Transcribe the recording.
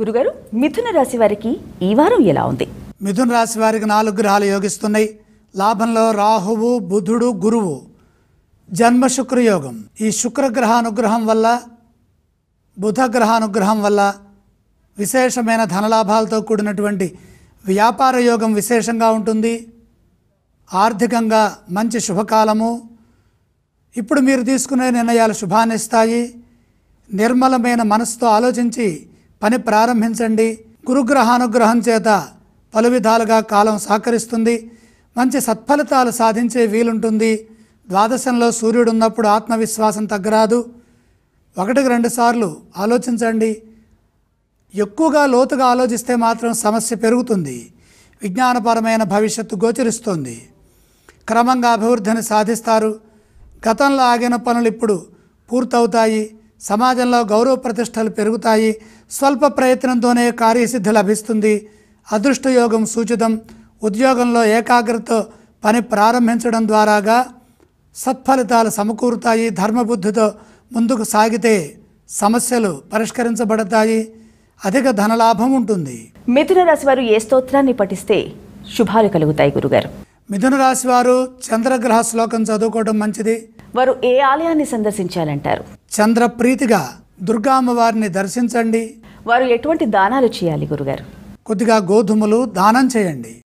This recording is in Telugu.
గురుగారు మిథున రాశి వారికి ఈ వారం ఎలా ఉంది మిథున రాశి వారికి నాలుగు గ్రహాలు యోగిస్తున్నాయి లాభంలో రాహువు బుధుడు గురువు జన్మ శుక్రయోగం ఈ శుక్రగ్రహానుగ్రహం వల్ల బుధ గ్రహానుగ్రహం వల్ల విశేషమైన ధనలాభాలతో కూడినటువంటి వ్యాపార యోగం విశేషంగా ఉంటుంది ఆర్థికంగా మంచి శుభకాలము ఇప్పుడు మీరు తీసుకునే నిర్ణయాలు శుభాన్నిస్తాయి నిర్మలమైన మనసుతో ఆలోచించి పని ప్రారంభించండి గురుగ్రహానుగ్రహం చేత పలు విధాలుగా కాలం సహకరిస్తుంది మంచి సత్ఫలితాలు సాధించే వీలుంటుంది ద్వాదశంలో సూర్యుడు ఉన్నప్పుడు ఆత్మవిశ్వాసం తగ్గరాదు ఒకటికి రెండు సార్లు ఆలోచించండి ఎక్కువగా లోతుగా ఆలోచిస్తే మాత్రం సమస్య పెరుగుతుంది విజ్ఞానపరమైన భవిష్యత్తు గోచరిస్తుంది క్రమంగా అభివృద్ధిని సాధిస్తారు గతంలో ఆగిన పనులు ఇప్పుడు పూర్తవుతాయి సమాజంలో గౌరవ ప్రతిష్టలు పెరుగుతాయి స్వల్ప ప్రయత్నంతోనే కార్యసిద్ధి లభిస్తుంది అదృష్టయోగం సూచితం ఉద్యోగంలో ఏకాగ్రత పని ప్రారంభించడం ద్వారాగా సత్ఫలితాలు సమకూరుతాయి ధర్మబుద్ధితో ముందుకు సాగితే సమస్యలు పరిష్కరించబడతాయి అధిక ధనలాభం ఉంటుంది మిథున రాశి వారు ఏ స్తోత్రాన్ని పఠిస్తే శుభాలు కలుగుతాయి గురుగారు మిథున రాశి వారు చంద్రగ్రహ శ్లోకం చదువుకోవడం మంచిది వారు ఏ ఆలయాన్ని సందర్శించాలంటారు చంద్రప్రీతిగా దుర్గామ్మవారిని దర్శించండి వారు ఎటువంటి దానాలు చేయాలి గురుగారు కొద్దిగా గోధుమలు దానం చేయండి